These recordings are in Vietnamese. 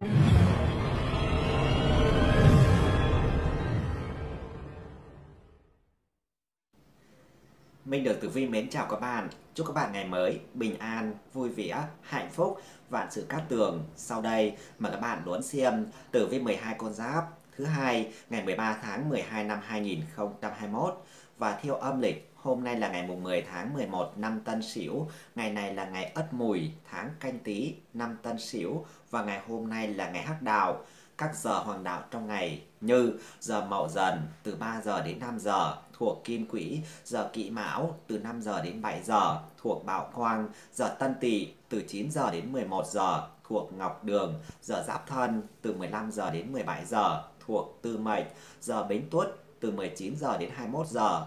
Minh được Tử Vi mến chào các bạn. Chúc các bạn ngày mới bình an, vui vẻ, hạnh phúc, vạn sự cát tường. Sau đây mà các bạn đón xem Tử Vi 12 con giáp thứ hai ngày 13 tháng 12 năm 2021 và theo âm lịch Hôm nay là ngày mùng 10 tháng 11 năm Tân Sửu, ngày này là ngày Ất Mùi, tháng Canh Tý năm Tân Sửu và ngày hôm nay là ngày Hắc Đào. Các giờ hoàng đạo trong ngày như giờ Mậu Dần từ 3 giờ đến 5 giờ thuộc Kim Quỹ, giờ Kỵ Mão từ 5 giờ đến 7 giờ thuộc Bảo Quang, giờ Tân Tỵ từ 9 giờ đến 11 giờ thuộc Ngọc Đường, giờ Giáp Thân từ 15 giờ đến 17 giờ thuộc Tư Mệnh, giờ Bính Tuất từ 19 giờ đến 21 giờ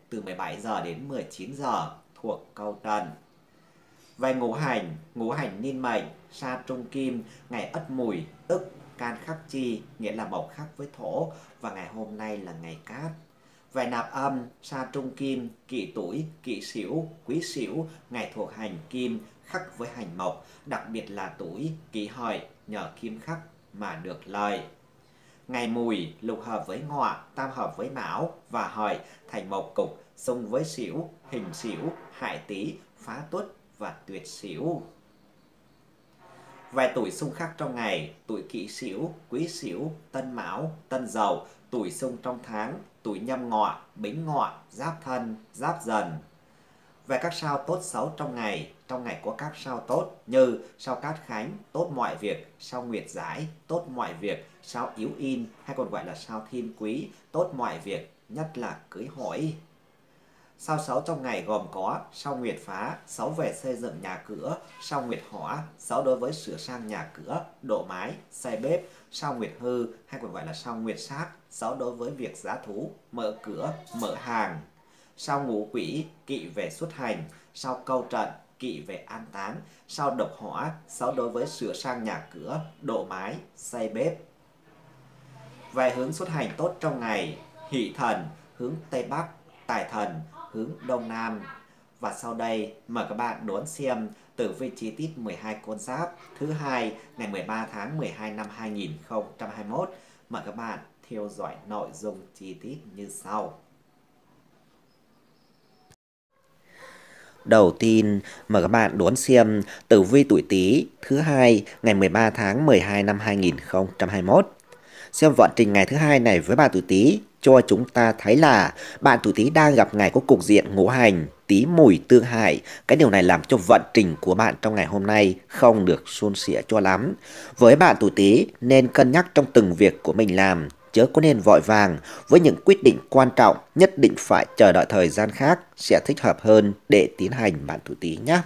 từ 17 giờ đến 19 giờ thuộc câu tần. Về ngũ hành, ngũ hành niên mệnh, sa trung kim, ngày ất mùi, ức, can khắc chi, nghĩa là mộc khắc với thổ, và ngày hôm nay là ngày cát. Về nạp âm, sa trung kim, kỷ tuổi, kỷ sửu, quý sửu, ngày thuộc hành kim, khắc với hành mộc, đặc biệt là tuổi, kỷ hợi, nhờ kim khắc mà được lời. Ngày mùi lục hợp với ngọ, tam hợp với mão và hợi thành một cục xung với xỉu, hình xỉu, hại tý, phá tuất và tuyệt xỉu. Vài tuổi xung khắc trong ngày, tuổi kỵ xỉu, quý xỉu, tân mão, tân dậu, tuổi xung trong tháng, tuổi nhâm ngọ, bính ngọ, giáp thân, giáp dần. Về các sao tốt xấu trong ngày, trong ngày có các sao tốt như sao cát khánh tốt mọi việc, sao nguyệt giải tốt mọi việc, sao yếu in hay còn gọi là sao thiên quý tốt mọi việc, nhất là cưới hỏi. Sao xấu trong ngày gồm có sao nguyệt phá, xấu về xây dựng nhà cửa, sao nguyệt hỏa, xấu đối với sửa sang nhà cửa, độ mái, xây bếp, sao nguyệt hư hay còn gọi là sao nguyệt sát, xấu đối với việc giá thú, mở cửa, mở hàng. Sao ngũ quỷ, kỵ về xuất hành, sao câu trận, kỵ về an táng, sau độc hỏa, sau đối với sửa sang nhà cửa, độ mái, xây bếp. Về hướng xuất hành tốt trong ngày, hỷ thần, hướng Tây Bắc, tài thần, hướng Đông Nam. Và sau đây, mời các bạn đón xem tử vi chi tiết 12 con giáp thứ hai ngày 13 tháng 12 năm 2021. Mời các bạn theo dõi nội dung chi tiết như sau. Đầu tiên, mời các bạn đón xem Tử vi tuổi Tý thứ hai ngày 13 tháng 12 năm 2021. Xem vận trình ngày thứ hai này với bạn tuổi Tý cho chúng ta thấy là bạn tuổi Tý đang gặp ngày có cục diện ngũ hành tý mùi tương hại. Cái điều này làm cho vận trình của bạn trong ngày hôm nay không được suôn sẻ cho lắm. Với bạn tuổi Tý nên cân nhắc trong từng việc của mình làm chớ có nên vội vàng, với những quyết định quan trọng nhất định phải chờ đợi thời gian khác sẽ thích hợp hơn để tiến hành bạn tuổi Tý nhé.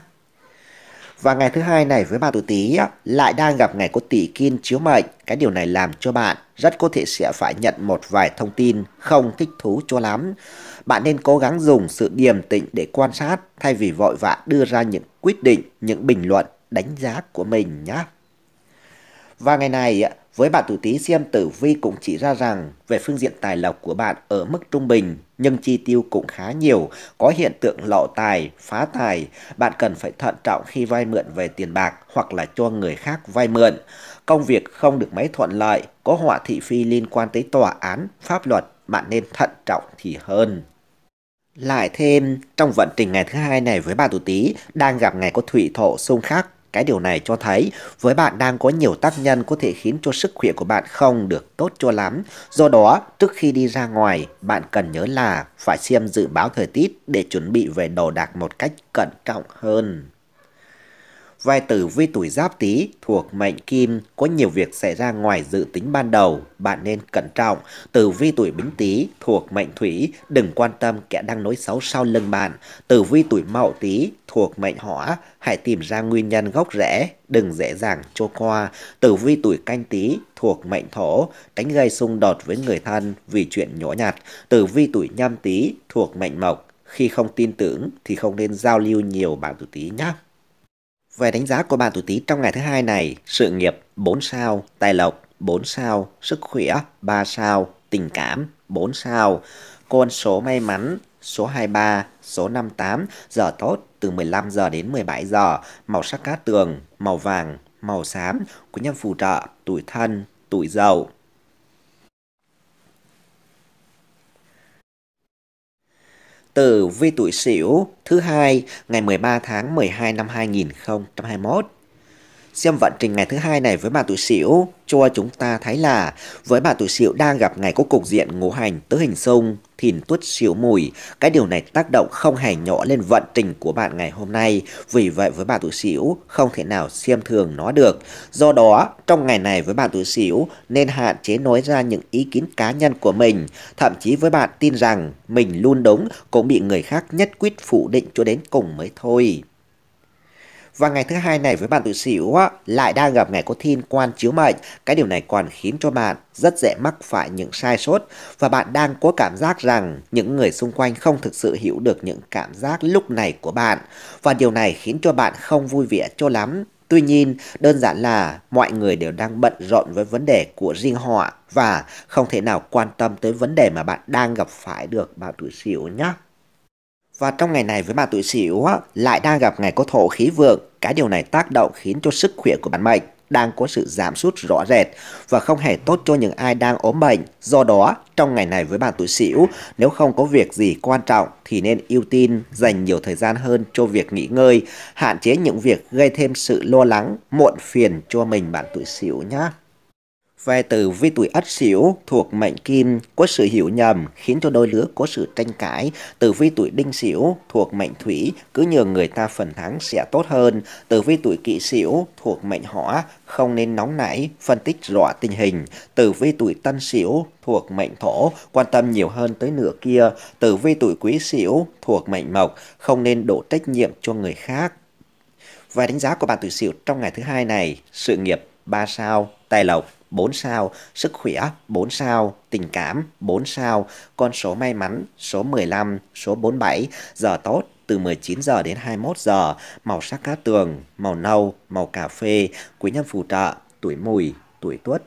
Và ngày thứ hai này với bạn tuổi Tý lại đang gặp ngày có tỷ kim chiếu mệnh, cái điều này làm cho bạn rất có thể sẽ phải nhận một vài thông tin không thích thú cho lắm. Bạn nên cố gắng dùng sự điềm tĩnh để quan sát thay vì vội vã đưa ra những quyết định, những bình luận, đánh giá của mình nhé. Và ngày này với bạn tuổi Tý, xem tử vi cũng chỉ ra rằng về phương diện tài lộc của bạn ở mức trung bình, nhưng chi tiêu cũng khá nhiều, có hiện tượng lọ tài, phá tài. Bạn cần phải thận trọng khi vay mượn về tiền bạc hoặc là cho người khác vay mượn. Công việc không được mấy thuận lợi, có họa thị phi liên quan tới tòa án, pháp luật, bạn nên thận trọng thì hơn. Lại thêm, trong vận trình ngày thứ hai này với bà tuổi Tý đang gặp ngày có thủy thổ xung khắc cái điều này cho thấy với bạn đang có nhiều tác nhân có thể khiến cho sức khỏe của bạn không được tốt cho lắm. Do đó, trước khi đi ra ngoài, bạn cần nhớ là phải xem dự báo thời tiết để chuẩn bị về đồ đạc một cách cẩn trọng hơn vai tử vi tuổi giáp tý thuộc mệnh kim có nhiều việc xảy ra ngoài dự tính ban đầu, bạn nên cẩn trọng. Tử vi tuổi bính tý thuộc mệnh thủy, đừng quan tâm kẻ đang nói xấu sau lưng bạn. Tử vi tuổi mậu tý thuộc mệnh hỏa, hãy tìm ra nguyên nhân gốc rễ, đừng dễ dàng trôi qua. Tử vi tuổi canh tý thuộc mệnh thổ, tránh gây xung đột với người thân vì chuyện nhỏ nhặt. Tử vi tuổi nhâm tý thuộc mệnh mộc, khi không tin tưởng thì không nên giao lưu nhiều bạn tuổi tý nhé. Về đánh giá của bạn tuổi Tý trong ngày thứ hai này, sự nghiệp 4 sao, tài lộc 4 sao, sức khỏe 3 sao, tình cảm 4 sao, con số may mắn số 23, số 58, giờ tốt từ 15 giờ đến 17 giờ, màu sắc cát tường, màu vàng, màu xám, của nhân phù trợ, tuổi thân, tuổi dậu. từ vi tuổi Sửu thứ hai ngày 13 tháng 12 năm 2021 xem vận trình ngày thứ hai này với bà tuổi sửu cho chúng ta thấy là với bà tuổi sửu đang gặp ngày có cục diện ngũ hành tứ hình xung thìn tuất sửu mùi cái điều này tác động không hề nhỏ lên vận trình của bạn ngày hôm nay vì vậy với bà tuổi sửu không thể nào xem thường nó được do đó trong ngày này với bà tuổi sửu nên hạn chế nói ra những ý kiến cá nhân của mình thậm chí với bạn tin rằng mình luôn đúng cũng bị người khác nhất quyết phủ định cho đến cùng mới thôi và ngày thứ hai này với bạn tuổi sửu lại đang gặp ngày có thiên quan chiếu mệnh. Cái điều này còn khiến cho bạn rất dễ mắc phải những sai sót và bạn đang có cảm giác rằng những người xung quanh không thực sự hiểu được những cảm giác lúc này của bạn và điều này khiến cho bạn không vui vẻ cho lắm. Tuy nhiên, đơn giản là mọi người đều đang bận rộn với vấn đề của riêng họ và không thể nào quan tâm tới vấn đề mà bạn đang gặp phải được bạn tuổi sửu nhé. Và trong ngày này với bà tuổi sửu lại đang gặp ngày có thổ khí vượng, cái điều này tác động khiến cho sức khỏe của bản mệnh đang có sự giảm sút rõ rệt và không hề tốt cho những ai đang ốm bệnh. Do đó, trong ngày này với bạn tuổi Sửu, nếu không có việc gì quan trọng thì nên ưu tiên dành nhiều thời gian hơn cho việc nghỉ ngơi, hạn chế những việc gây thêm sự lo lắng, muộn phiền cho mình bạn tuổi Sửu nhé. Về từ vi tuổi ất sửu thuộc mệnh kim có sự hiểu nhầm khiến cho đôi lứa có sự tranh cãi. từ vi tuổi đinh sửu thuộc mệnh thủy cứ nhường người ta phần thắng sẽ tốt hơn. từ vi tuổi kỷ sửu thuộc mệnh hỏa không nên nóng nảy, phân tích rõ tình hình. từ vi tuổi tân sửu thuộc mệnh thổ quan tâm nhiều hơn tới nửa kia. từ vi tuổi quý sửu thuộc mệnh mộc không nên đổ trách nhiệm cho người khác. Và đánh giá của bạn tuổi sửu trong ngày thứ hai này, sự nghiệp 3 sao, tài lộc 4 sao, sức khỏe 4 sao, tình cảm 4 sao, con số may mắn số 15, số 47, giờ tốt từ 19 giờ đến 21 giờ, màu sắc cát tường, màu nâu, màu cà phê, quý nhân phù trợ, tuổi mùi, tuổi tuất.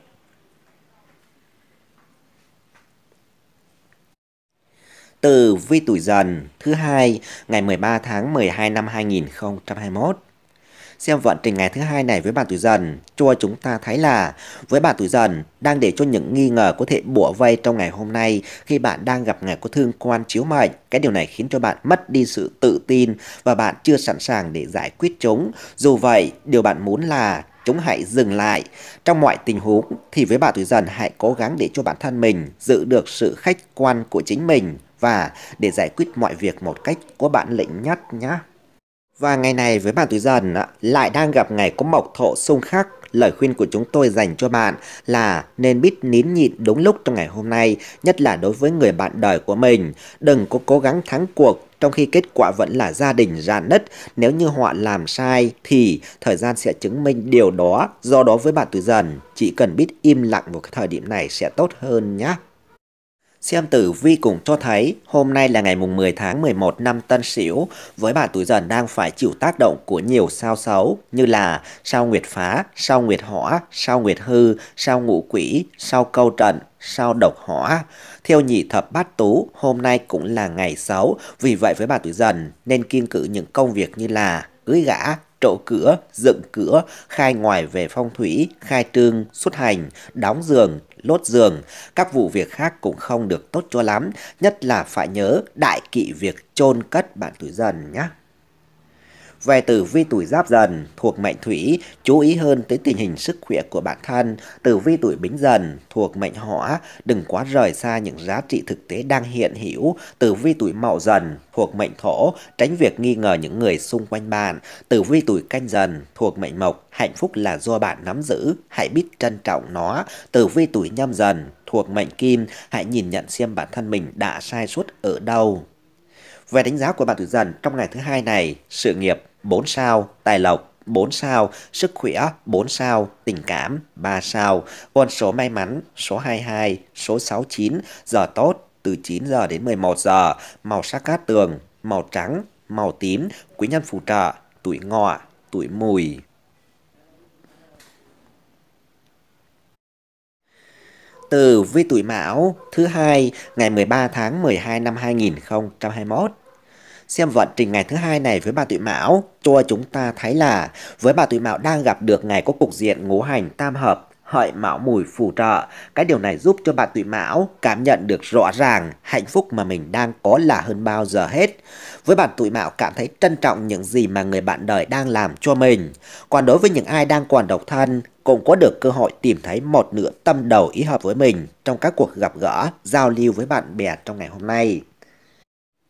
Từ vi tuổi dần thứ hai ngày 13 tháng 12 năm 2021 xem vận trình ngày thứ hai này với bạn tuổi dần cho chúng ta thấy là với bạn tuổi dần đang để cho những nghi ngờ có thể bủa vây trong ngày hôm nay khi bạn đang gặp ngày có thương quan chiếu mệnh. Cái điều này khiến cho bạn mất đi sự tự tin và bạn chưa sẵn sàng để giải quyết chúng. Dù vậy, điều bạn muốn là chúng hãy dừng lại. Trong mọi tình huống thì với bạn tuổi dần hãy cố gắng để cho bản thân mình giữ được sự khách quan của chính mình và để giải quyết mọi việc một cách có bản lĩnh nhất nhá. Và ngày này với bạn tuổi dần lại đang gặp ngày có mộc thọ xung khắc. Lời khuyên của chúng tôi dành cho bạn là nên biết nín nhịn đúng lúc trong ngày hôm nay, nhất là đối với người bạn đời của mình. Đừng có cố gắng thắng cuộc trong khi kết quả vẫn là gia đình rạn nứt. Nếu như họ làm sai thì thời gian sẽ chứng minh điều đó. Do đó với bạn tuổi dần, chỉ cần biết im lặng vào cái thời điểm này sẽ tốt hơn nhé. Xem tử vi cùng cho thấy hôm nay là ngày mùng 10 tháng 11 năm Tân Sửu với bà tuổi dần đang phải chịu tác động của nhiều sao xấu như là sao nguyệt phá, sao nguyệt hỏa, sao nguyệt hư, sao ngũ quỷ, sao câu trận, sao độc hỏa. Theo nhị thập bát tú, hôm nay cũng là ngày xấu, vì vậy với bà tuổi dần nên kiên cử những công việc như là cưới gã, trộ cửa, dựng cửa, khai ngoài về phong thủy, khai trương, xuất hành, đóng giường, lốt giường. Các vụ việc khác cũng không được tốt cho lắm, nhất là phải nhớ đại kỵ việc chôn cất bạn tuổi dần nhé về tử vi tuổi giáp dần thuộc mệnh thủy, chú ý hơn tới tình hình sức khỏe của bản thân. Tử vi tuổi bính dần thuộc mệnh hỏa, đừng quá rời xa những giá trị thực tế đang hiện hữu. Tử vi tuổi mậu dần thuộc mệnh thổ, tránh việc nghi ngờ những người xung quanh bạn. Tử vi tuổi canh dần thuộc mệnh mộc, hạnh phúc là do bạn nắm giữ, hãy biết trân trọng nó. Tử vi tuổi nhâm dần thuộc mệnh kim, hãy nhìn nhận xem bản thân mình đã sai suốt ở đâu. Về đánh giá của bạn tuổi dần trong ngày thứ hai này, sự nghiệp 4 sao, tài lộc 4 sao, sức khỏe 4 sao, tình cảm 3 sao, con số may mắn số 22, số 69, giờ tốt từ 9 giờ đến 11 giờ, màu sắc cát tường, màu trắng, màu tím, quý nhân phù trợ, tuổi ngọ, tuổi mùi. Từ vi tuổi Mão thứ hai ngày 13 tháng 12 năm 2021 xem vận trình ngày thứ hai này với bà tuổi mão cho chúng ta thấy là với bà tuổi mão đang gặp được ngày có cục diện ngũ hành tam hợp hợi mão mùi phù trợ. Cái điều này giúp cho bạn tuổi mão cảm nhận được rõ ràng hạnh phúc mà mình đang có là hơn bao giờ hết. Với bạn tuổi mão cảm thấy trân trọng những gì mà người bạn đời đang làm cho mình. Còn đối với những ai đang còn độc thân, cũng có được cơ hội tìm thấy một nửa tâm đầu ý hợp với mình trong các cuộc gặp gỡ, giao lưu với bạn bè trong ngày hôm nay.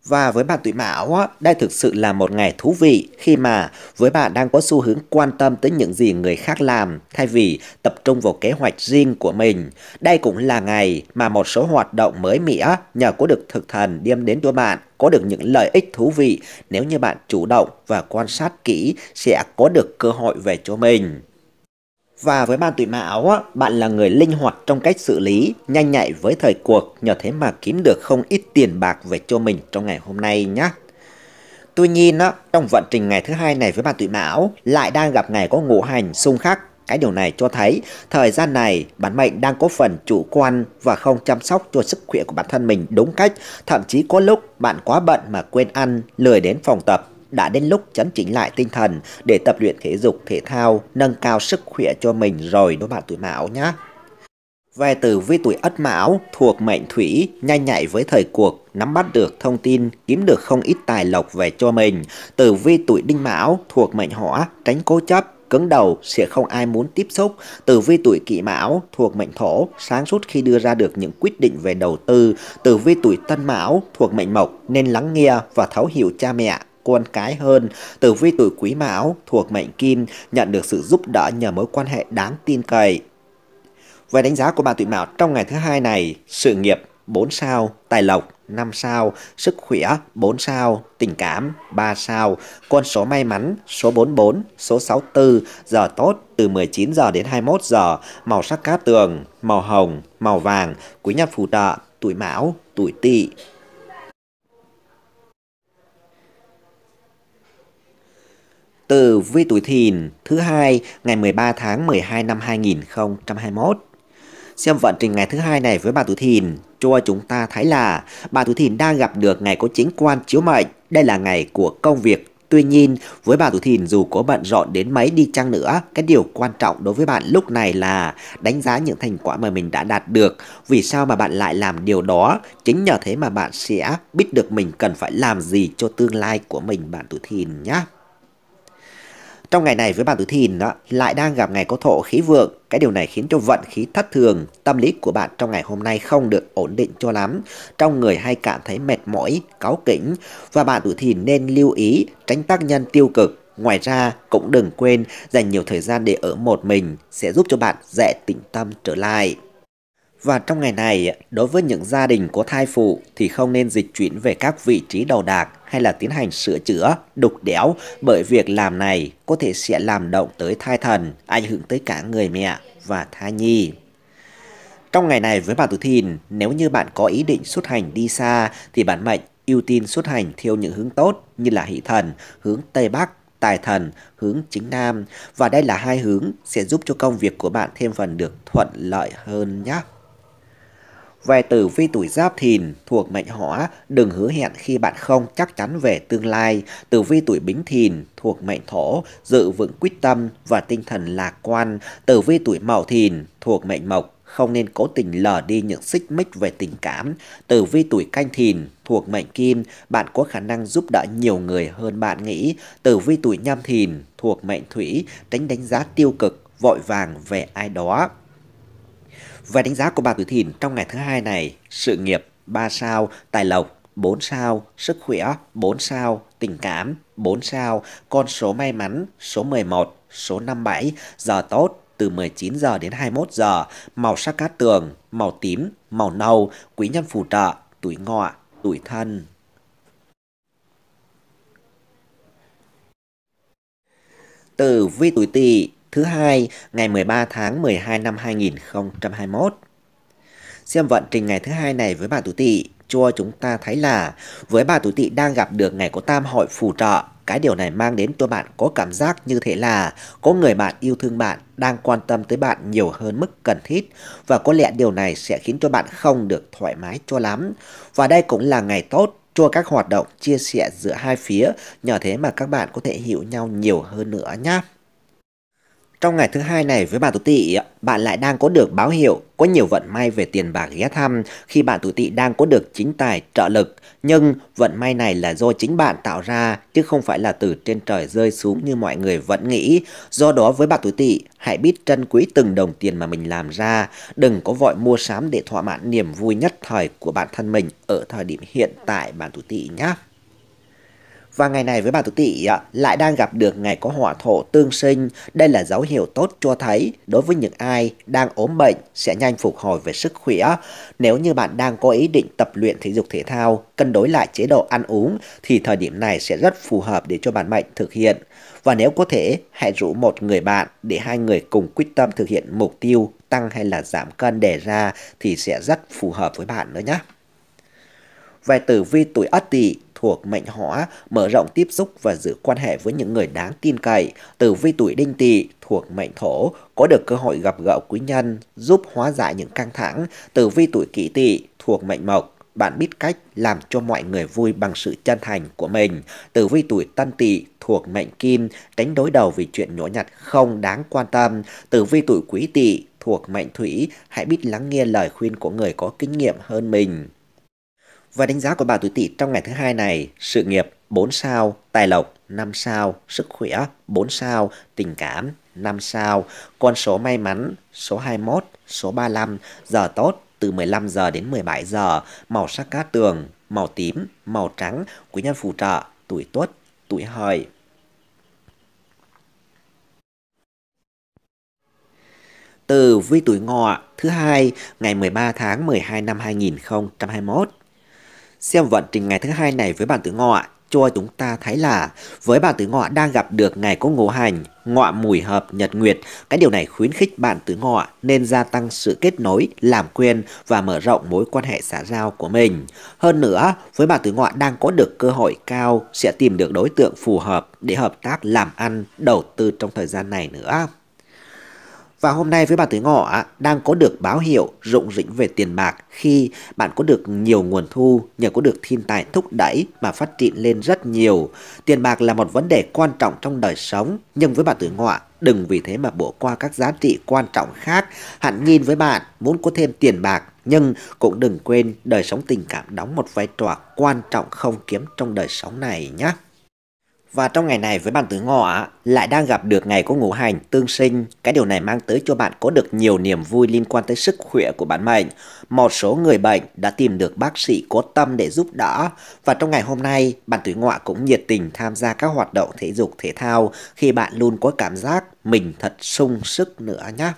Và với bạn tuổi mão, á, đây thực sự là một ngày thú vị khi mà với bạn đang có xu hướng quan tâm tới những gì người khác làm thay vì tập trung vào kế hoạch riêng của mình. Đây cũng là ngày mà một số hoạt động mới mẻ nhờ có được thực thần đem đến cho bạn có được những lợi ích thú vị nếu như bạn chủ động và quan sát kỹ sẽ có được cơ hội về cho mình. Và với ban tuổi mão, á, bạn là người linh hoạt trong cách xử lý, nhanh nhạy với thời cuộc, nhờ thế mà kiếm được không ít tiền bạc về cho mình trong ngày hôm nay nhé. Tuy nhiên, trong vận trình ngày thứ hai này với bạn tuổi mão, lại đang gặp ngày có ngũ hành xung khắc. Cái điều này cho thấy thời gian này bản mệnh đang có phần chủ quan và không chăm sóc cho sức khỏe của bản thân mình đúng cách. Thậm chí có lúc bạn quá bận mà quên ăn, lười đến phòng tập đã đến lúc chấn chỉnh lại tinh thần để tập luyện thể dục thể thao, nâng cao sức khỏe cho mình rồi đó bạn tuổi mão nhé. Về từ vi tuổi Ất Mão thuộc mệnh Thủy, nhanh nhạy với thời cuộc, nắm bắt được thông tin, kiếm được không ít tài lộc về cho mình. từ vi tuổi Đinh Mão thuộc mệnh Hỏa, tránh cố chấp, cứng đầu sẽ không ai muốn tiếp xúc. từ vi tuổi Kỷ Mão thuộc mệnh Thổ, sáng suốt khi đưa ra được những quyết định về đầu tư. từ vi tuổi Tân Mão thuộc mệnh Mộc nên lắng nghe và thấu hiểu cha mẹ, con cái hơn. Tử vi tuổi quý mão thuộc mệnh kim nhận được sự giúp đỡ nhờ mối quan hệ đáng tin cậy. Về đánh giá của bạn tuổi mão trong ngày thứ hai này, sự nghiệp 4 sao, tài lộc 5 sao, sức khỏe 4 sao, tình cảm 3 sao, con số may mắn số 44, số 64, giờ tốt từ 19 giờ đến 21 giờ, màu sắc cát tường, màu hồng, màu vàng, quý nhân phù trợ, tuổi mão, tuổi tỵ. từ vi tuổi thìn thứ hai ngày 13 tháng 12 năm 2021. Xem vận trình ngày thứ hai này với bà tuổi thìn cho chúng ta thấy là bà tuổi thìn đang gặp được ngày có chính quan chiếu mệnh. Đây là ngày của công việc Tuy nhiên, với bà tuổi thìn dù có bận rộn đến mấy đi chăng nữa, cái điều quan trọng đối với bạn lúc này là đánh giá những thành quả mà mình đã đạt được. Vì sao mà bạn lại làm điều đó? Chính nhờ thế mà bạn sẽ biết được mình cần phải làm gì cho tương lai của mình bạn tuổi thìn nhé. Trong ngày này với bạn tuổi thìn đó, lại đang gặp ngày có thổ khí vượng, cái điều này khiến cho vận khí thất thường, tâm lý của bạn trong ngày hôm nay không được ổn định cho lắm, trong người hay cảm thấy mệt mỏi, cáu kỉnh và bạn tuổi thìn nên lưu ý tránh tác nhân tiêu cực. Ngoài ra cũng đừng quên dành nhiều thời gian để ở một mình sẽ giúp cho bạn dễ tĩnh tâm trở lại. Và trong ngày này, đối với những gia đình có thai phụ thì không nên dịch chuyển về các vị trí đầu đạc hay là tiến hành sửa chữa, đục đẽo bởi việc làm này có thể sẽ làm động tới thai thần, ảnh hưởng tới cả người mẹ và thai nhi. Trong ngày này với bạn Tử Thìn, nếu như bạn có ý định xuất hành đi xa thì bạn mệnh ưu tiên xuất hành theo những hướng tốt như là hỷ thần, hướng Tây Bắc, tài thần, hướng chính nam và đây là hai hướng sẽ giúp cho công việc của bạn thêm phần được thuận lợi hơn nhé. Về tử vi tuổi giáp thìn thuộc mệnh hỏa, đừng hứa hẹn khi bạn không chắc chắn về tương lai. Tử vi tuổi bính thìn thuộc mệnh thổ, dự vững quyết tâm và tinh thần lạc quan. Tử vi tuổi mậu thìn thuộc mệnh mộc, không nên cố tình lờ đi những xích mích về tình cảm. Tử vi tuổi canh thìn thuộc mệnh kim, bạn có khả năng giúp đỡ nhiều người hơn bạn nghĩ. Tử vi tuổi nhâm thìn thuộc mệnh thủy, tránh đánh giá tiêu cực, vội vàng về ai đó. Về đánh giá của bà tuổi Thìn trong ngày thứ hai này, sự nghiệp 3 sao, tài lộc 4 sao, sức khỏe 4 sao, tình cảm 4 sao, con số may mắn số 11, số 57, giờ tốt từ 19 giờ đến 21 giờ, màu sắc cát tường, màu tím, màu nâu, quý nhân phù trợ, tuổi ngọ, tuổi thân. từ vi tuổi tỵ thứ hai ngày 13 tháng 12 năm 2021. Xem vận trình ngày thứ hai này với bà tuổi tỵ cho chúng ta thấy là với bà tuổi tỵ đang gặp được ngày có tam hội phù trợ. Cái điều này mang đến cho bạn có cảm giác như thế là có người bạn yêu thương bạn đang quan tâm tới bạn nhiều hơn mức cần thiết và có lẽ điều này sẽ khiến cho bạn không được thoải mái cho lắm. Và đây cũng là ngày tốt cho các hoạt động chia sẻ giữa hai phía nhờ thế mà các bạn có thể hiểu nhau nhiều hơn nữa nhé. Trong ngày thứ hai này với bạn tuổi tỵ, bạn lại đang có được báo hiệu có nhiều vận may về tiền bạc ghé thăm khi bạn tuổi tỵ đang có được chính tài trợ lực, nhưng vận may này là do chính bạn tạo ra chứ không phải là từ trên trời rơi xuống như mọi người vẫn nghĩ. Do đó với bạn tuổi tỵ, hãy biết trân quý từng đồng tiền mà mình làm ra, đừng có vội mua sắm để thỏa mãn niềm vui nhất thời của bản thân mình ở thời điểm hiện tại bạn tuổi tỵ nhé. Và ngày này với bà tuổi tỵ lại đang gặp được ngày có hỏa thổ tương sinh. Đây là dấu hiệu tốt cho thấy đối với những ai đang ốm bệnh sẽ nhanh phục hồi về sức khỏe. Nếu như bạn đang có ý định tập luyện thể dục thể thao, cân đối lại chế độ ăn uống thì thời điểm này sẽ rất phù hợp để cho bạn mệnh thực hiện. Và nếu có thể, hãy rủ một người bạn để hai người cùng quyết tâm thực hiện mục tiêu tăng hay là giảm cân đề ra thì sẽ rất phù hợp với bạn nữa nhé. Về tử vi tuổi Ất Tỵ thuộc mệnh hỏa, mở rộng tiếp xúc và giữ quan hệ với những người đáng tin cậy. từ vi tuổi đinh tỵ thuộc mệnh thổ, có được cơ hội gặp gỡ quý nhân, giúp hóa giải những căng thẳng. từ vi tuổi kỷ tỵ thuộc mệnh mộc, bạn biết cách làm cho mọi người vui bằng sự chân thành của mình. từ vi tuổi tân tỵ thuộc mệnh kim, tránh đối đầu vì chuyện nhỏ nhặt không đáng quan tâm. từ vi tuổi quý tỵ thuộc mệnh thủy, hãy biết lắng nghe lời khuyên của người có kinh nghiệm hơn mình. Và đánh giá của bà tuổi Tỵ trong ngày thứ hai này, sự nghiệp 4 sao, tài lộc 5 sao, sức khỏe 4 sao, tình cảm 5 sao, con số may mắn số 21, số 35, giờ tốt từ 15 giờ đến 17 giờ, màu sắc cát tường, màu tím, màu trắng, quý nhân phù trợ, tuổi tuất, tuổi hợi. Từ vi tuổi ngọ thứ hai ngày 13 tháng 12 năm 2021 Xem vận trình ngày thứ hai này với bản tử ngọ cho chúng ta thấy là với bạn tử ngọ đang gặp được ngày có ngũ hành, ngọ mùi hợp nhật nguyệt, cái điều này khuyến khích bạn tử ngọ nên gia tăng sự kết nối, làm quen và mở rộng mối quan hệ xã giao của mình. Hơn nữa, với bạn tử ngọ đang có được cơ hội cao sẽ tìm được đối tượng phù hợp để hợp tác làm ăn, đầu tư trong thời gian này nữa và hôm nay với bạn tuổi ngọ đang có được báo hiệu rụng rĩnh về tiền bạc khi bạn có được nhiều nguồn thu nhờ có được thiên tài thúc đẩy mà phát triển lên rất nhiều. Tiền bạc là một vấn đề quan trọng trong đời sống nhưng với bạn tuổi ngọ đừng vì thế mà bỏ qua các giá trị quan trọng khác. Hẳn nhìn với bạn muốn có thêm tiền bạc nhưng cũng đừng quên đời sống tình cảm đóng một vai trò quan trọng không kiếm trong đời sống này nhé. Và trong ngày này với bạn tứ ngọ lại đang gặp được ngày có ngũ hành tương sinh. Cái điều này mang tới cho bạn có được nhiều niềm vui liên quan tới sức khỏe của bản mệnh. Một số người bệnh đã tìm được bác sĩ có tâm để giúp đỡ. Và trong ngày hôm nay, bạn tứ ngọ cũng nhiệt tình tham gia các hoạt động thể dục thể thao khi bạn luôn có cảm giác mình thật sung sức nữa nhé.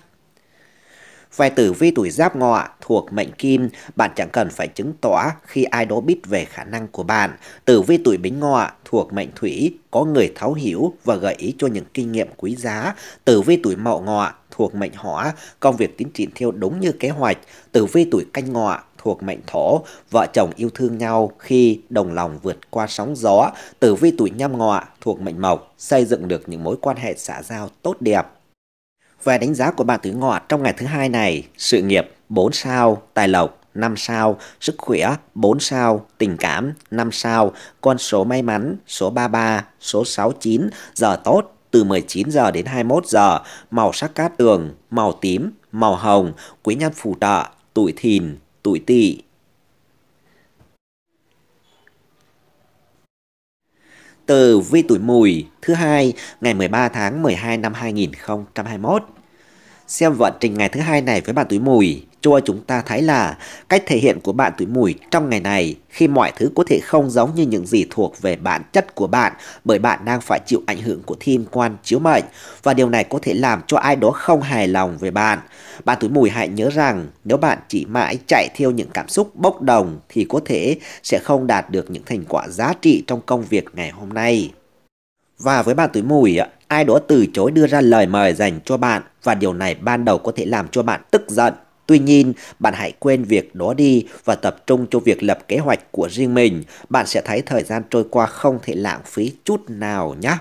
Về tử vi tuổi giáp ngọ thuộc mệnh kim, bạn chẳng cần phải chứng tỏ khi ai đó biết về khả năng của bạn. Tử vi tuổi bính ngọ thuộc mệnh thủy, có người thấu hiểu và gợi ý cho những kinh nghiệm quý giá. Tử vi tuổi mậu ngọ thuộc mệnh hỏa, công việc tiến triển theo đúng như kế hoạch. Tử vi tuổi canh ngọ thuộc mệnh thổ, vợ chồng yêu thương nhau khi đồng lòng vượt qua sóng gió. Tử vi tuổi nhâm ngọ thuộc mệnh mộc, xây dựng được những mối quan hệ xã giao tốt đẹp. Về đánh giá của bà Tứ ngọ trong ngày thứ hai này, sự nghiệp 4 sao, tài lộc 5 sao, sức khỏe 4 sao, tình cảm 5 sao, con số may mắn số 33, số 69, giờ tốt từ 19 giờ đến 21 giờ, màu sắc cát tường, màu tím, màu hồng, quý nhân phù trợ, tuổi thìn, tuổi tỵ. tờ Vi Tuổi Mùi thứ hai ngày 13 tháng 12 năm 2021. Xem vận trình ngày thứ hai này với bạn tuổi Mùi cho chúng ta thấy là cách thể hiện của bạn tuổi mùi trong ngày này khi mọi thứ có thể không giống như những gì thuộc về bản chất của bạn bởi bạn đang phải chịu ảnh hưởng của thiên quan chiếu mệnh và điều này có thể làm cho ai đó không hài lòng về bạn. Bạn tuổi mùi hãy nhớ rằng nếu bạn chỉ mãi chạy theo những cảm xúc bốc đồng thì có thể sẽ không đạt được những thành quả giá trị trong công việc ngày hôm nay. Và với bạn tuổi mùi, ai đó từ chối đưa ra lời mời dành cho bạn và điều này ban đầu có thể làm cho bạn tức giận Tuy nhiên, bạn hãy quên việc đó đi và tập trung cho việc lập kế hoạch của riêng mình. Bạn sẽ thấy thời gian trôi qua không thể lãng phí chút nào nhé.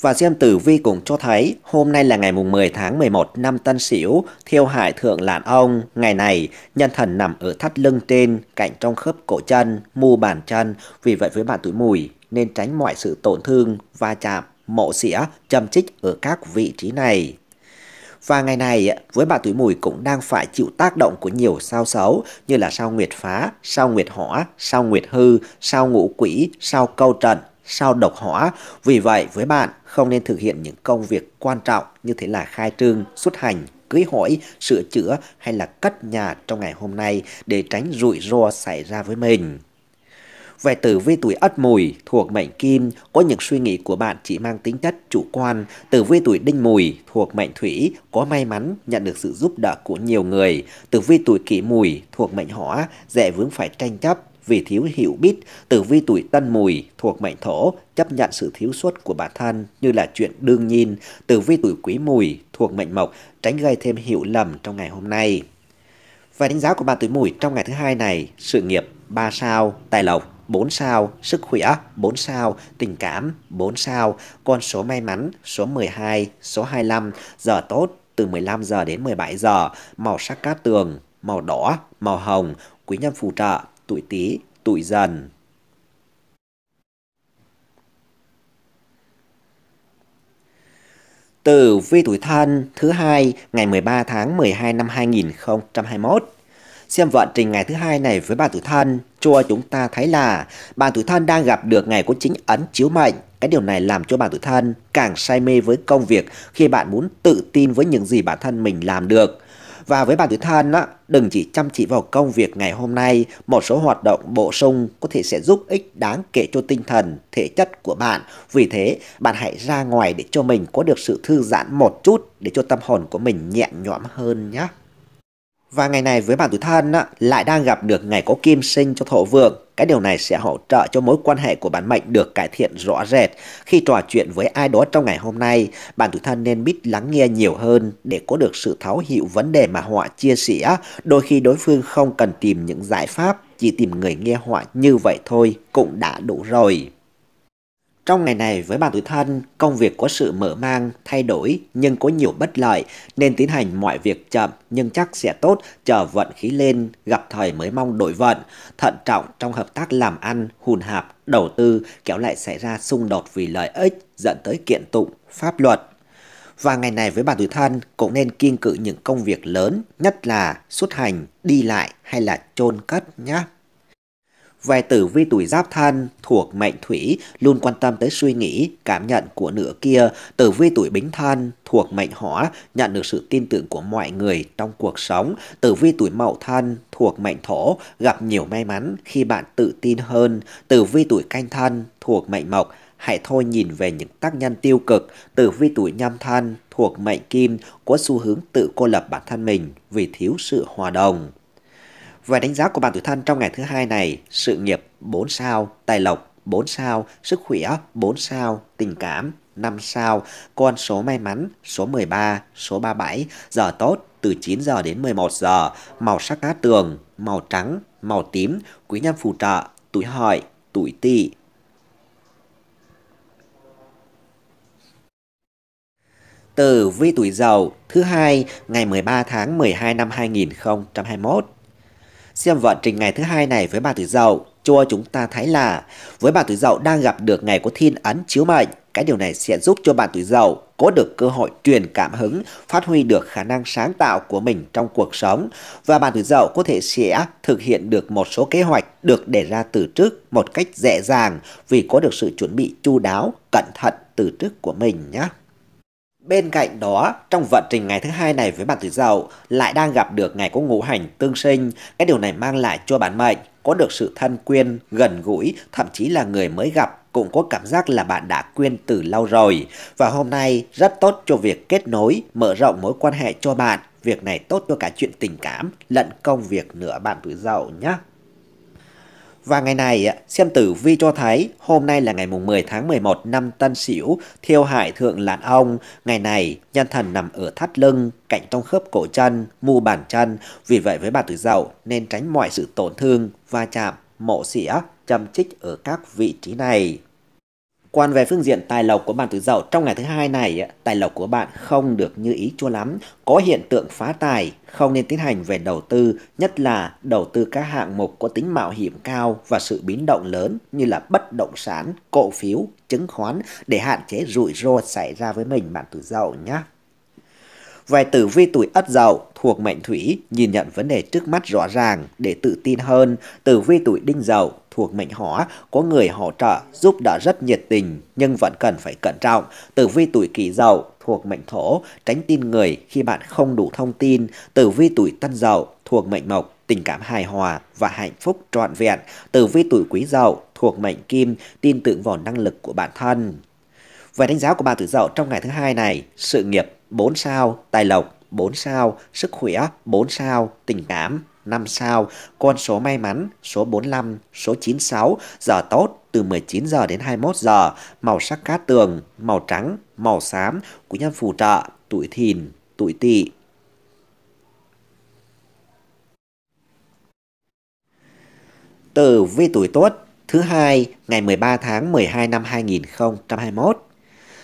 Và xem tử vi cũng cho thấy, hôm nay là ngày mùng 10 tháng 11 năm Tân Sửu, thiêu hải thượng lạn ông. Ngày này, nhân thần nằm ở thắt lưng trên, cạnh trong khớp cổ chân, mu bàn chân. Vì vậy với bạn tuổi mùi, nên tránh mọi sự tổn thương, va chạm, mộ xỉa, châm chích ở các vị trí này. Và ngày này, với bà tuổi mùi cũng đang phải chịu tác động của nhiều sao xấu như là sao nguyệt phá, sao nguyệt hỏa, sao nguyệt hư, sao ngũ quỷ, sao câu trần, sao độc hỏa. Vì vậy, với bạn, không nên thực hiện những công việc quan trọng như thế là khai trương, xuất hành, cưới hỏi, sửa chữa hay là cất nhà trong ngày hôm nay để tránh rủi ro xảy ra với mình. Về tử vi tuổi Ất Mùi thuộc mệnh Kim, có những suy nghĩ của bạn chỉ mang tính chất chủ quan. Tử vi tuổi Đinh Mùi thuộc mệnh Thủy, có may mắn nhận được sự giúp đỡ của nhiều người. Tử vi tuổi Kỷ Mùi thuộc mệnh Hỏa, dễ vướng phải tranh chấp vì thiếu hiểu biết. Tử vi tuổi Tân Mùi thuộc mệnh Thổ, chấp nhận sự thiếu sót của bản thân như là chuyện đương nhiên. Tử vi tuổi Quý Mùi thuộc mệnh Mộc, tránh gây thêm hiểu lầm trong ngày hôm nay. Và đánh giá của bạn tuổi Mùi trong ngày thứ hai này, sự nghiệp 3 sao, tài lộc 4 sao, sức khỏe 4 sao, tình cảm 4 sao, con số may mắn số 12, số 25, giờ tốt từ 15 giờ đến 17 giờ, màu sắc cát tường, màu đỏ, màu hồng, quý nhân phù trợ, tuổi Tý, tuổi Dần. Tử vi tuổi thân thứ hai ngày 13 tháng 12 năm 2021 xem vận trình ngày thứ hai này với bạn tuổi thân, cho chúng ta thấy là bạn tuổi thân đang gặp được ngày của chính ấn chiếu mệnh. Cái điều này làm cho bạn tuổi thân càng say mê với công việc khi bạn muốn tự tin với những gì bản thân mình làm được. Và với bạn tuổi thân, á, đừng chỉ chăm chỉ vào công việc ngày hôm nay, một số hoạt động bổ sung có thể sẽ giúp ích đáng kể cho tinh thần, thể chất của bạn. Vì thế, bạn hãy ra ngoài để cho mình có được sự thư giãn một chút để cho tâm hồn của mình nhẹ nhõm hơn nhé. Và ngày này với bạn tuổi thân á, lại đang gặp được ngày có kim sinh cho thổ vượng. Cái điều này sẽ hỗ trợ cho mối quan hệ của bản mệnh được cải thiện rõ rệt. Khi trò chuyện với ai đó trong ngày hôm nay, bạn tuổi thân nên biết lắng nghe nhiều hơn để có được sự thấu hiểu vấn đề mà họ chia sẻ. Đôi khi đối phương không cần tìm những giải pháp, chỉ tìm người nghe họ như vậy thôi cũng đã đủ rồi. Trong ngày này với bạn tuổi thân, công việc có sự mở mang, thay đổi nhưng có nhiều bất lợi nên tiến hành mọi việc chậm nhưng chắc sẽ tốt, chờ vận khí lên, gặp thời mới mong đổi vận, thận trọng trong hợp tác làm ăn, hùn hạp, đầu tư, kéo lại xảy ra xung đột vì lợi ích dẫn tới kiện tụng, pháp luật. Và ngày này với bạn tuổi thân cũng nên kiên cự những công việc lớn, nhất là xuất hành, đi lại hay là chôn cất nhé. Về tử vi tuổi giáp thân thuộc mệnh thủy luôn quan tâm tới suy nghĩ, cảm nhận của nửa kia. Tử vi tuổi bính thân thuộc mệnh hỏa nhận được sự tin tưởng của mọi người trong cuộc sống. Tử vi tuổi mậu thân thuộc mệnh thổ gặp nhiều may mắn khi bạn tự tin hơn. Tử vi tuổi canh thân thuộc mệnh mộc hãy thôi nhìn về những tác nhân tiêu cực. Tử vi tuổi nhâm thân thuộc mệnh kim có xu hướng tự cô lập bản thân mình vì thiếu sự hòa đồng. Và đánh giá của bạn tuổi thân trong ngày thứ hai này, sự nghiệp 4 sao, tài lộc 4 sao, sức khỏe 4 sao, tình cảm 5 sao, con số may mắn số 13, số 37, giờ tốt từ 9 giờ đến 11 giờ, màu sắc cá tường, màu trắng, màu tím, quý nhân phù trợ, tuổi hợi, tuổi tỵ. từ vi tuổi Dậu thứ hai ngày 13 tháng 12 năm 2021 xem vận trình ngày thứ hai này với bà tuổi Dậu cho chúng ta thấy là với bà tuổi Dậu đang gặp được ngày có thiên ấn chiếu mệnh, cái điều này sẽ giúp cho bạn tuổi Dậu có được cơ hội truyền cảm hứng, phát huy được khả năng sáng tạo của mình trong cuộc sống và bạn tuổi Dậu có thể sẽ thực hiện được một số kế hoạch được đề ra từ trước một cách dễ dàng vì có được sự chuẩn bị chu đáo, cẩn thận từ trước của mình nhé. Bên cạnh đó, trong vận trình ngày thứ hai này với bạn tuổi dậu lại đang gặp được ngày có ngũ hành tương sinh, cái điều này mang lại cho bản mệnh có được sự thân quyên, gần gũi, thậm chí là người mới gặp cũng có cảm giác là bạn đã quên từ lâu rồi. Và hôm nay rất tốt cho việc kết nối, mở rộng mối quan hệ cho bạn. Việc này tốt cho cả chuyện tình cảm lẫn công việc nữa bạn tuổi dậu nhé. Và ngày này, xem tử vi cho thấy hôm nay là ngày mùng 10 tháng 11 năm Tân Sửu, thiêu hại thượng lạn ông. Ngày này, nhân thần nằm ở thắt lưng, cạnh trong khớp cổ chân, mu bàn chân. Vì vậy với bà tử dậu nên tránh mọi sự tổn thương, va chạm, mộ xỉa, châm chích ở các vị trí này. Quan về phương diện tài lộc của bạn tuổi dậu trong ngày thứ hai này, tài lộc của bạn không được như ý chua lắm, có hiện tượng phá tài, không nên tiến hành về đầu tư, nhất là đầu tư các hạng mục có tính mạo hiểm cao và sự biến động lớn như là bất động sản, cổ phiếu, chứng khoán để hạn chế rủi ro xảy ra với mình bạn tuổi dậu nhé. Về tử vi tuổi ất dậu thuộc mệnh thủy, nhìn nhận vấn đề trước mắt rõ ràng để tự tin hơn, tử vi tuổi đinh dậu thuộc mệnh hỏa, có người hỗ trợ, giúp đỡ rất nhiệt tình, nhưng vẫn cần phải cẩn trọng. Tử vi tuổi kỷ dậu thuộc mệnh thổ, tránh tin người khi bạn không đủ thông tin. Tử vi tuổi tân dậu thuộc mệnh mộc, tình cảm hài hòa và hạnh phúc trọn vẹn. Tử vi tuổi quý dậu thuộc mệnh kim, tin tưởng vào năng lực của bản thân. Về đánh giá của bà tử dậu trong ngày thứ hai này, sự nghiệp 4 sao, tài lộc 4 sao, sức khỏe 4 sao, tình cảm 5 sao, con số may mắn, số 45, số 96, giờ tốt từ 19 giờ đến 21 giờ, màu sắc cát tường, màu trắng, màu xám, của nhân phù trợ, tuổi thìn, tuổi tỵ. Từ vi tuổi tốt, thứ hai ngày 13 tháng 12 năm 2021.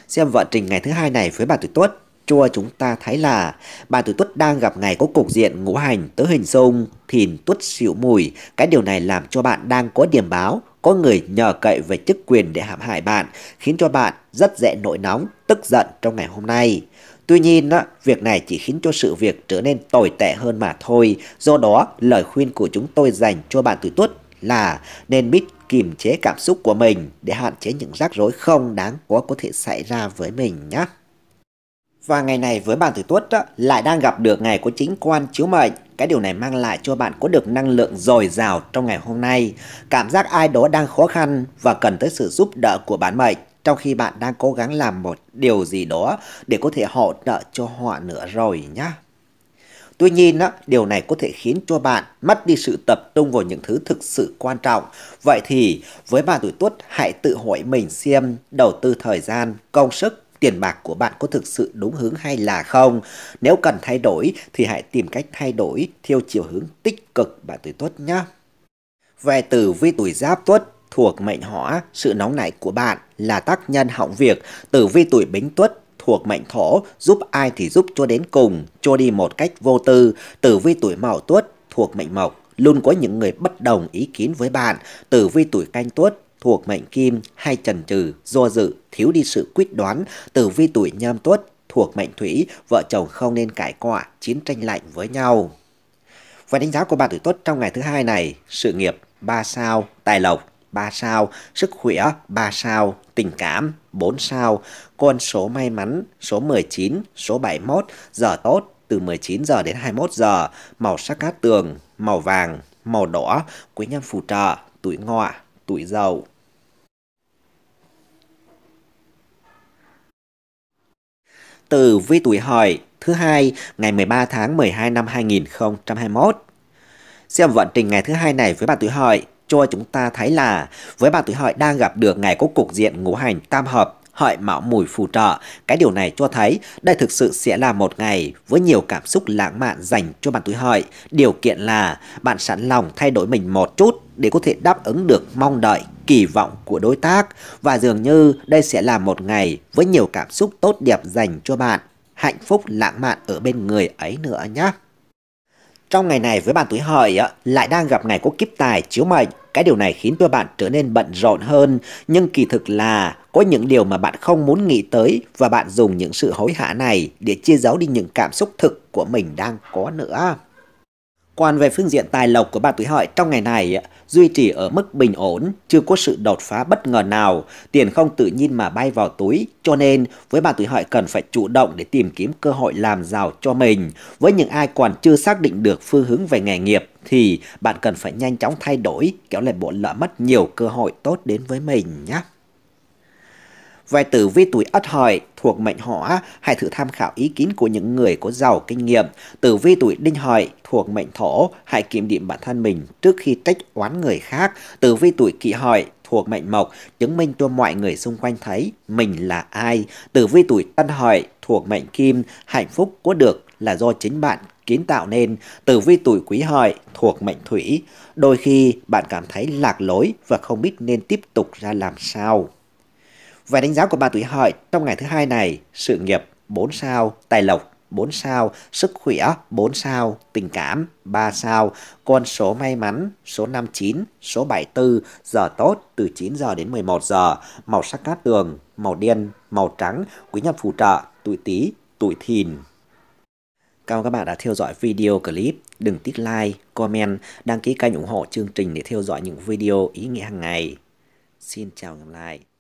Xem vận trình ngày thứ hai này với bà tuổi tốt cho chúng ta thấy là bà tuổi tuất đang gặp ngày có cục diện ngũ hành tứ hình xung thìn tuất xỉu mùi cái điều này làm cho bạn đang có điểm báo có người nhờ cậy về chức quyền để hãm hại bạn khiến cho bạn rất dễ nổi nóng tức giận trong ngày hôm nay Tuy nhiên, việc này chỉ khiến cho sự việc trở nên tồi tệ hơn mà thôi. Do đó, lời khuyên của chúng tôi dành cho bạn tuổi tuất là nên biết kiềm chế cảm xúc của mình để hạn chế những rắc rối không đáng có có thể xảy ra với mình nhé. Và ngày này với bạn tuổi tuất lại đang gặp được ngày của chính quan chiếu mệnh. Cái điều này mang lại cho bạn có được năng lượng dồi dào trong ngày hôm nay. Cảm giác ai đó đang khó khăn và cần tới sự giúp đỡ của bản mệnh trong khi bạn đang cố gắng làm một điều gì đó để có thể hỗ trợ cho họ nữa rồi nhá. Tuy nhiên, điều này có thể khiến cho bạn mất đi sự tập trung vào những thứ thực sự quan trọng. Vậy thì, với bạn tuổi tuất, hãy tự hỏi mình xem đầu tư thời gian, công sức tiền bạc của bạn có thực sự đúng hướng hay là không. Nếu cần thay đổi thì hãy tìm cách thay đổi theo chiều hướng tích cực bạn tuổi tuất nhé. Về tử vi tuổi giáp tuất thuộc mệnh hỏa, sự nóng nảy của bạn là tác nhân hỏng việc. Tử vi tuổi bính tuất thuộc mệnh thổ, giúp ai thì giúp cho đến cùng, cho đi một cách vô tư. Tử vi tuổi mậu tuất thuộc mệnh mộc, luôn có những người bất đồng ý kiến với bạn. Tử vi tuổi canh tuất thuộc mệnh kim hay trần trừ, do dự, thiếu đi sự quyết đoán, tử vi tuổi nhâm tuất thuộc mệnh thủy, vợ chồng không nên cãi cọ, chiến tranh lạnh với nhau. Và đánh giá của bạn tuổi tuất trong ngày thứ hai này, sự nghiệp 3 sao, tài lộc 3 sao, sức khỏe 3 sao, tình cảm 4 sao, con số may mắn số 19, số 71, giờ tốt từ 19 giờ đến 21 giờ, màu sắc cát tường, màu vàng, màu đỏ, quý nhân phù trợ, tuổi ngọ, tuổi dậu. từ vi tuổi hợi thứ hai ngày 13 tháng 12 năm 2021. Xem vận trình ngày thứ hai này với bạn tuổi hợi cho chúng ta thấy là với bạn tuổi hợi đang gặp được ngày có cục diện ngũ hành tam hợp hợi mão mùi phù trợ. Cái điều này cho thấy đây thực sự sẽ là một ngày với nhiều cảm xúc lãng mạn dành cho bạn tuổi hợi. Điều kiện là bạn sẵn lòng thay đổi mình một chút để có thể đáp ứng được mong đợi kỳ vọng của đối tác và dường như đây sẽ là một ngày với nhiều cảm xúc tốt đẹp dành cho bạn hạnh phúc lãng mạn ở bên người ấy nữa nhé trong ngày này với bạn tuổi hợi lại đang gặp ngày có kiếp tài chiếu mệnh cái điều này khiến cho bạn trở nên bận rộn hơn nhưng kỳ thực là có những điều mà bạn không muốn nghĩ tới và bạn dùng những sự hối hả này để chia giấu đi những cảm xúc thực của mình đang có nữa. Quan về phương diện tài lộc của bạn tuổi hợi trong ngày này, duy trì ở mức bình ổn, chưa có sự đột phá bất ngờ nào, tiền không tự nhiên mà bay vào túi, cho nên với bạn tuổi hợi cần phải chủ động để tìm kiếm cơ hội làm giàu cho mình. Với những ai còn chưa xác định được phương hướng về nghề nghiệp thì bạn cần phải nhanh chóng thay đổi, kéo lại bộ lỡ mất nhiều cơ hội tốt đến với mình nhé. Về tử vi tuổi Ất Hợi thuộc mệnh Hỏa, hãy thử tham khảo ý kiến của những người có giàu kinh nghiệm. Tử vi tuổi Đinh Hợi thuộc mệnh Thổ, hãy kiểm điểm bản thân mình trước khi trách oán người khác. Tử vi tuổi Kỷ Hợi thuộc mệnh Mộc, chứng minh cho mọi người xung quanh thấy mình là ai. Tử vi tuổi Tân Hợi thuộc mệnh Kim, hạnh phúc có được là do chính bạn kiến tạo nên tử vi tuổi quý hợi thuộc mệnh thủy đôi khi bạn cảm thấy lạc lối và không biết nên tiếp tục ra làm sao về đánh giá của bà tuổi hợi trong ngày thứ hai này, sự nghiệp 4 sao, tài lộc 4 sao, sức khỏe 4 sao, tình cảm 3 sao, con số may mắn số 59, số 74, giờ tốt từ 9 giờ đến 11 giờ, màu sắc cát tường, màu đen, màu trắng, quý nhân phù trợ, tuổi tí, tuổi thìn. Cảm ơn các bạn đã theo dõi video clip. Đừng tích like, comment, đăng ký kênh ủng hộ chương trình để theo dõi những video ý nghĩa hàng ngày. Xin chào và hẹn gặp lại.